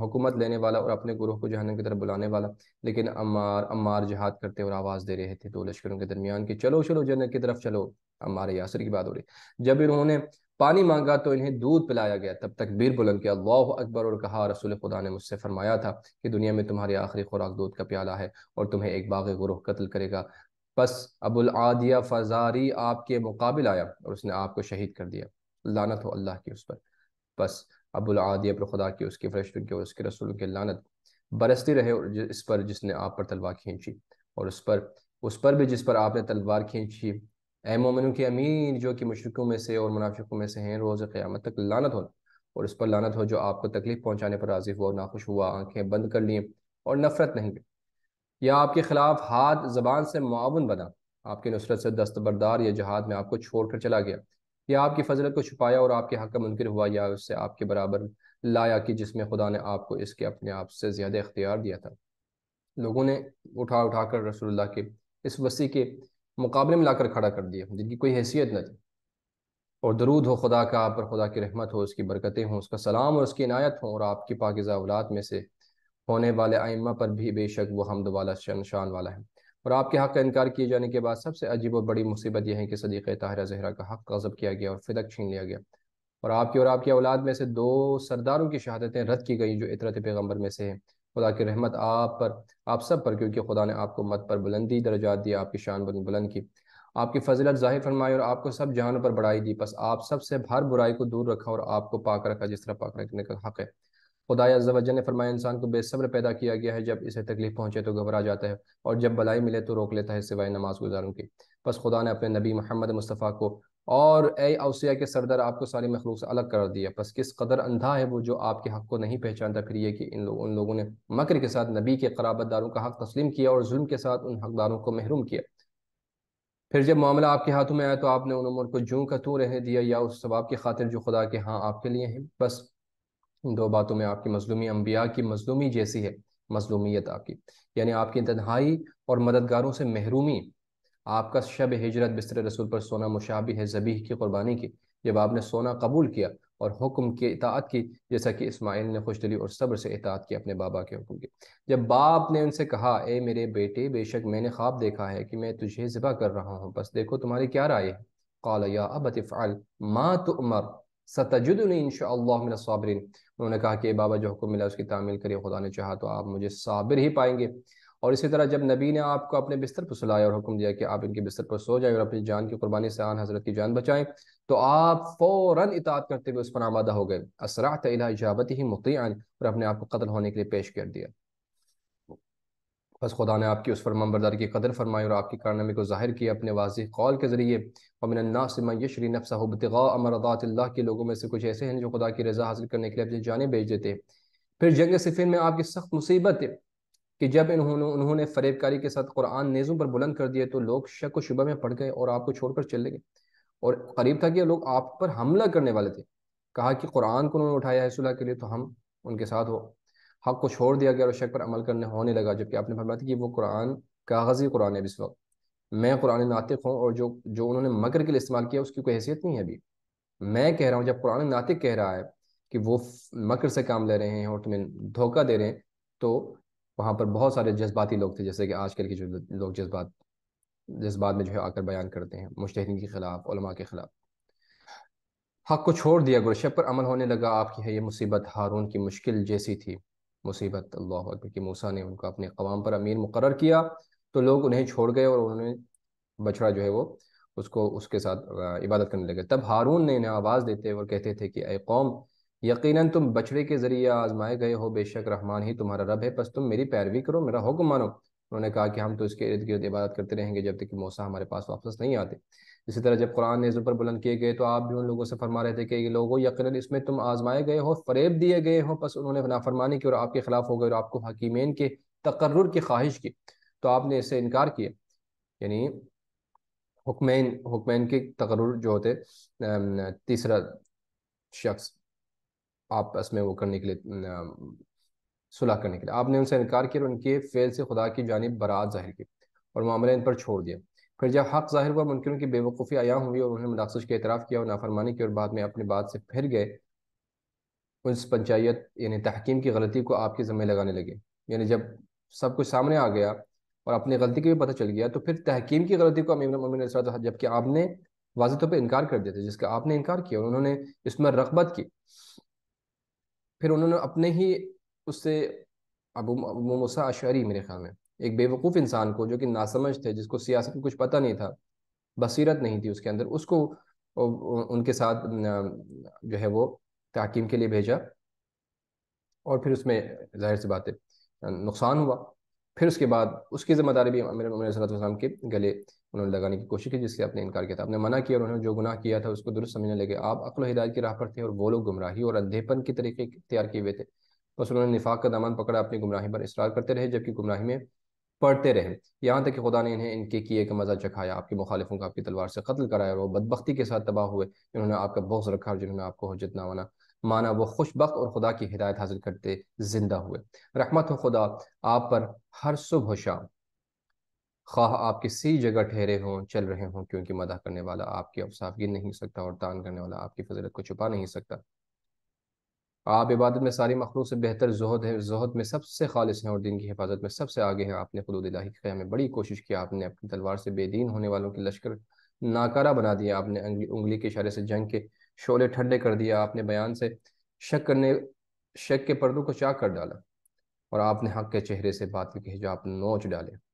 حکومت لینے والا اور اپنے گروہ کو جہنم کی طرف بلانے والا لیکن جہاد کرتے اور آواز دے رہے تھے دو لشکروں کے درمیان کہ چلو چلو جنت کی طرف چلو امار یاسر کی بات ہو رہی جب انہوں نے پانی مانگا تو انہیں دودھ پلایا گیا تب تک بیر بلند کیا اللہ اکبر اور کہا رسول خدا نے مجھ سے فرمایا تھا کہ دنیا میں تمہاری آخری خوراک دودھ کا پیالہ ہے اور تمہیں ایک باغ گروہ قتل کرے گا پس ابو العادیہ فزاری آپ کے مقابل آیا اور اس نے آپ کو شہید کر دیا لانت ہو اللہ کی اس پر پس ابو العادیہ پر خدا کی اس کے فرشتوں کے اور اس کے رسولوں کے لانت برستی رہے اس پر جس نے آپ پر تلوار کھینچی اور اس پر اس پر بھی جس پر آپ نے تلوار کھینچی اے مومنوں کے امیر جو کہ مشرقوں میں سے اور منافقوں میں سے ہیں روز قیامت تک لانت ہو اور اس پر لانت ہو جو آپ کو تکلیف پہنچانے پر راضی ہوا اور ناخوش ہوا آنکھیں بند کر لیں اور نفرت نہیں یا آپ کے خلاف ہاتھ زبان سے معاون بنا آپ کے نصرت سے دستبردار یا جہاد میں آپ کو چھوڑ کر چلا گیا یا آپ کی فضلت کو چھپایا اور آپ کے حق کا منکر ہوا یا اس سے آپ کے برابر لایا کہ جس میں خدا نے آپ کو اس کے اپنے آپ سے زیادہ اختیار دیا تھا لوگوں نے اٹھا اٹھا کر رسول اللہ کے اس وسیع کے مقابلے میں لا کر کھڑا کر دیا جن کی کوئی حیثیت نہ تھی اور درود ہو خدا کا آپ پر خدا کی رحمت ہو اس کی برکتیں ہوں اس کا سلام اور اس کی عنایت ہوں اور آپ کی پاکزہ اولاد میں سے ہونے والے آئمہ پر بھی بے شک وہ حمد والا شان والا ہے اور آپ کے حق کا انکار کیے جانے کے بعد سب سے عجیب اور بڑی مصیبت یہ ہے کہ صدیق طاہرہ زہرہ کا حق غضب کیا گیا اور فدق چھین لیا گیا اور آپ کی اور آپ کی اولاد میں سے دو سرداروں کی شہادتیں رد کی گئیں جو اطرت پیغمبر میں سے ہیں خدا کی رحمت آپ پر آپ سب پر کیونکہ خدا نے آپ کو مت پر بلندی درجات دی آپ کی شان بلند بلند کی آپ کی فضلت ظاہر فرمائی اور آپ کو سب جہانوں پر بڑھائی دی بس آپ سب سے بھر برائی کو دور رکھا اور آپ کو پاک رکھا جس طرح پاک رکھنے کا حق ہے خدا عز و جل نے فرمایا انسان کو بے صبر پیدا کیا گیا ہے جب اسے تکلیف پہنچے تو گھبرا جاتا ہے اور جب بلائی ملے تو روک لیتا ہے سوائے نماز گزاروں کی بس خدا نے اپنے نبی محمد مصطفیٰ کو اور اے اوسیہ کے سردار آپ کو ساری مخلوق سے الگ کر دیا بس کس قدر اندھا ہے وہ جو آپ کے حق کو نہیں پہچانتا پھر یہ کہ ان لوگوں ان لوگوں نے مکر کے ساتھ نبی کے قرابت داروں کا حق تسلیم کیا اور ظلم کے ساتھ ان حقداروں کو محروم کیا پھر جب معاملہ آپ کے ہاتھوں میں آیا تو آپ نے ان عمر کو جوں کا تو رہنے دیا یا اس ثواب کی خاطر جو خدا کے ہاں آپ کے لیے ہیں بس دو باتوں میں آپ کی مظلومی انبیاء کی مظلومی جیسی ہے مظلومیت آپ کی یعنی آپ کی تنہائی اور مددگاروں سے محرومی آپ کا شب ہجرت بستر رسول پر سونا مشابہ ہے زبیح کی قربانی کی جب آپ نے سونا قبول کیا اور حکم کی اطاعت کی جیسا کہ اسماعیل نے خوش دلی اور صبر سے اطاعت کی اپنے بابا کے حکم کی جب باپ نے ان سے کہا اے میرے بیٹے بے شک میں نے خواب دیکھا ہے کہ میں تجھے ذبح کر رہا ہوں بس دیکھو تمہاری کیا رائے ہے انہوں نے کہا کہ بابا جو حکم ملا اس کی تعمیل کرے خدا نے چاہا تو آپ مجھے صابر ہی پائیں گے اور اسی طرح جب نبی نے آپ کو اپنے بستر پر سلایا اور حکم دیا کہ آپ ان کے بستر پر سو جائیں اور اپنی جان کی قربانی سے آن حضرت کی جان بچائیں تو آپ فوراً اطاعت کرتے ہوئے اس پر آمادہ ہو گئے الہ علاج ہی مقیان اور اپنے آپ کو قتل ہونے کے لیے پیش کر دیا بس خدا نے آپ کی اس فرمان برداری کی قدر فرمائی اور آپ کی کارنامے کو ظاہر کیا اپنے واضح قول کے ذریعے امن النا سمایہ یشری نفسہ ابتغاء امراض اللہ کے لوگوں میں سے کچھ ایسے ہیں جو خدا کی رضا حاصل کرنے کے لیے اپنے جانے بیچ دیتے پھر جنگ صفین میں آپ کی سخت مصیبت ہے کہ جب انہوں نے انہوں نے فریب کاری کے ساتھ قرآن نیزوں پر بلند کر دیے تو لوگ شک و شبہ میں پڑ گئے اور آپ کو چھوڑ کر چلے گئے اور قریب تھا کہ لوگ آپ پر حملہ کرنے والے تھے کہا کہ قرآن کو انہوں نے اٹھایا ہے صلاح کے لیے تو ہم ان کے ساتھ ہو حق ہاں، کو چھوڑ دیا گیا اور شک پر عمل کرنے ہونے لگا جبکہ آپ نے تھا کہ وہ قرآن کاغذی قرآن ہے اس وقت میں قرآن ناطق ہوں اور جو جو انہوں نے مکر کے لیے استعمال کیا اس کی کوئی حیثیت نہیں ہے ابھی میں کہہ رہا ہوں جب قرآن ناطق کہہ رہا ہے کہ وہ مکر سے کام لے رہے ہیں اور تمہیں دھوکہ دے رہے ہیں تو وہاں پر بہت سارے جذباتی لوگ تھے جیسے کہ آج کل کے جو لوگ جذبات جذبات میں جو ہے آ کر بیان کرتے ہیں مشتحدین کے خلاف علماء کے خلاف حق ہاں، کو چھوڑ دیا گرشب پر عمل ہونے لگا آپ کی ہے یہ مصیبت ہارون کی مشکل جیسی تھی مصیبت اللہ اکبر کی موسیٰ نے ان کو اپنے قوام پر امیر مقرر کیا تو لوگ انہیں چھوڑ گئے اور انہوں نے بچڑا جو ہے وہ اس کو اس کے ساتھ عبادت کرنے لگے تب ہارون نے انہیں آواز دیتے اور کہتے تھے کہ اے قوم یقیناً تم بچڑے کے ذریعے آزمائے گئے ہو بے شک رحمان ہی تمہارا رب ہے پس تم میری پیروی کرو میرا حکم مانو انہوں نے کہا کہ ہم تو اس کے ارد گرد عبادت کرتے رہیں گے جب تک کہ موسا ہمارے پاس واپس نہیں آتے اسی طرح جب قرآن اس پر بلند کیے گئے تو آپ بھی ان لوگوں سے فرما رہے تھے کہ یہ لوگوں یقیناً اس میں تم آزمائے گئے ہو فریب دیے گئے ہو بس انہوں نے نا کی اور آپ کے خلاف ہو گئے اور آپ کو حکیمین کے تقرر کی خواہش کی تو آپ نے اس سے انکار کیا یعنی حکمین حکمین کے تقرر جو ہوتے تیسرا شخص آپ اس میں وہ کرنے کے لیے صلح کرنے کے لیے آپ نے ان سے انکار کیا اور ان کے فیل سے خدا کی جانب برات ظاہر کی اور معاملہ ان پر چھوڑ دیا پھر جب حق ظاہر ہوا منکروں کی بے وقوفی آیا ہوئی اور انہوں نے مناسب کے اعتراف کیا اور نافرمانی کی اور بعد میں اپنے پھر گئے اس پنچایت یعنی تحکیم کی غلطی کو آپ کے ذمہ لگانے لگے یعنی جب سب کچھ سامنے آ گیا اور اپنی غلطی کا بھی پتہ چل گیا تو پھر تحکیم کی غلطی کو جب کہ آپ نے واضح طور پہ انکار کر دیا تھا جس کا آپ نے انکار کیا اور انہوں نے اس میں رغبت کی پھر انہوں نے اپنے ہی اس سے ابو ابو اشعری میرے خیال میں ایک بے وقوف انسان کو جو کہ ناسمجھ تھے جس کو سیاست میں کچھ پتہ نہیں تھا بصیرت نہیں تھی اس کے اندر اس کو ان کے ساتھ جو ہے وہ تحکیم کے لیے بھیجا اور پھر اس میں ظاہر سی بات ہے نقصان ہوا پھر اس کے بعد اس کی ذمہ داری بھی امیر صلاح وسلم کے گلے انہوں نے لگانے کی کوشش کی جس سے آپ نے انکار کیا تھا آپ نے منع کیا اور انہوں نے جو گناہ کیا تھا اس کو درست سمجھنے لگے آپ اقل و ہدایت کی راہ پر تھے اور وہ لوگ گمراہی اور الدیہ پن کے طریقے تیار کیے ہوئے تھے بس انہوں نے نفاق کا دامن پکڑا اپنی گمراہی پر اصرار کرتے رہے جبکہ گمراہی میں پڑھتے رہے یہاں تک کہ خدا نے انہیں ان کے کیے کا مزہ چکھایا آپ کے مخالفوں کا آپ کی تلوار سے قتل کرایا وہ بدبختی کے ساتھ تباہ ہوئے نے آپ کا بغض رکھا اور جنہوں نے آپ کو حجت نہ مانا مانا وہ خوش بخت اور خدا کی ہدایت حاصل کرتے زندہ ہوئے رحمت ہو خدا آپ پر ہر صبح و شام خواہ آپ کسی جگہ ٹھہرے ہوں چل رہے ہوں کیونکہ مدح کرنے والا آپ کی افسافگی نہیں سکتا اور تان کرنے والا آپ کی فضلت کو چھپا نہیں سکتا آپ عبادت میں ساری مخلوق سے بہتر زہد ہے زہد میں سب سے خالص ہیں اور دین کی حفاظت میں سب سے آگے ہیں آپ نے خدود الہی کی میں بڑی کوشش کیا آپ نے اپنی تلوار سے بے دین ہونے والوں کے لشکر ناکارہ بنا دیا آپ نے انگلی کے اشارے سے جنگ کے شعلے ٹھنڈے کر دیا آپ نے بیان سے شک کرنے شک کے پردوں کو چاک کر ڈالا اور آپ نے حق کے چہرے سے بات کے حجاب نوچ ڈالے